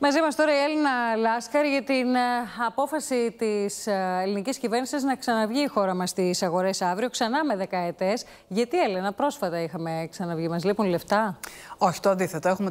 Μαζί μας τώρα η Έλληνα Λάσκαρ για την ε, απόφαση της ε, ελληνικής κυβέρνησης να ξαναβγεί η χώρα μας στις αγορές αύριο, ξανά με δεκαετές. Γιατί Έλληνα, πρόσφατα είχαμε ξαναβγεί, μας λείπουν λεφτά. Όχι, το αντίθετο. Έχουμε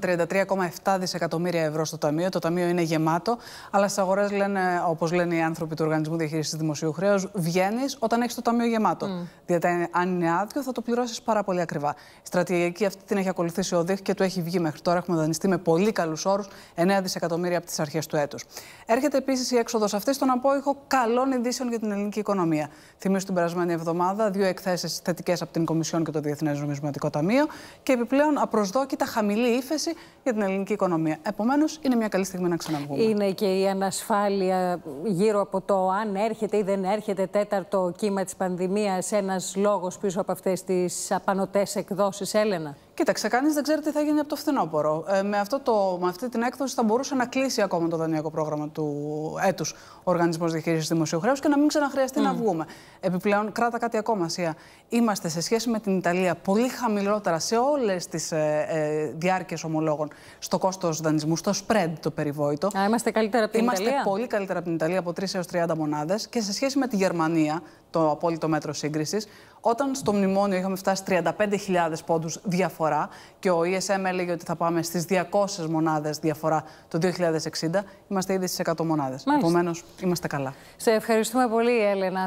33,7 δισεκατομμύρια ευρώ στο ταμείο. Το ταμείο είναι γεμάτο, αλλά στις αγορές λένε, όπως λένε οι άνθρωποι του Οργανισμού Διαχείρισης Δημοσίου Χρέους, βγαίνεις όταν έχεις το ταμείο γεμάτο. Mm. Διότι αν είναι άδειο, θα το πληρώσεις πάρα πολύ ακριβά. Η στρατηγική αυτή την έχει ακολουθήσει ο ΔΕΧ και του έχει βγει μέχρι τώρα. Έχουμε δανειστεί με πολύ καλούς όρους 9 δισεκατομμύρια δισεκατομμύρια από τις αρχές του έτους. Έρχεται επίσης η έξοδος αυτή στον απόϊχο καλών ειδήσεων για την ελληνική οικονομία. Θυμίζω την περασμένη εβδομάδα δύο εκθέσεις θετικές από την Κομισιόν και το Διεθνές Νομισματικό Ταμείο και επιπλέον απροσδόκητα χαμηλή ύφεση για την ελληνική οικονομία. Επομένως, είναι μια καλή στιγμή να ξαναβγούμε. Είναι και η ανασφάλεια γύρω από το αν έρχεται ή δεν έρχεται τέταρτο κύμα της πανδημίας ένας λόγος πίσω από αυτές τις απανοτές εκδόσεις, Έλενα. Κοίταξε, κανείς δεν ξέρει τι θα γίνει από το φθινόπωρο. Ε, με, αυτό το, με αυτή την έκδοση θα μπορούσε να κλείσει ακόμα το δανειακό πρόγραμμα του έτους ο Οργανισμός Διαχείρισης Δημοσίου Χρέου και να μην ξαναχρειαστεί να βγούμε. Επιπλέον, κράτα κάτι ακόμα, Σία. Είμαστε σε σχέση με την Ιταλία πολύ χαμηλότερα σε όλες τις ε, ε διάρκειες ομολόγων στο κόστος δανεισμού, στο spread το περιβόητο. Α, είμαστε καλύτερα από την είμαστε Ιταλία. Είμαστε πολύ καλύτερα από την Ιταλία από 3 έω 30 μονάδες και σε σχέση με τη Γερμανία, το απόλυτο μέτρο σύγκρισης. Όταν στο μνημόνιο είχαμε φτάσει 35.000 πόντους διαφορά και ο ESM έλεγε ότι θα πάμε στις 200 μονάδες διαφορά το 2060, είμαστε ήδη στις 100 μονάδε. Επομένως, είμαστε καλά. Σε ευχαριστούμε πολύ, Έλενα.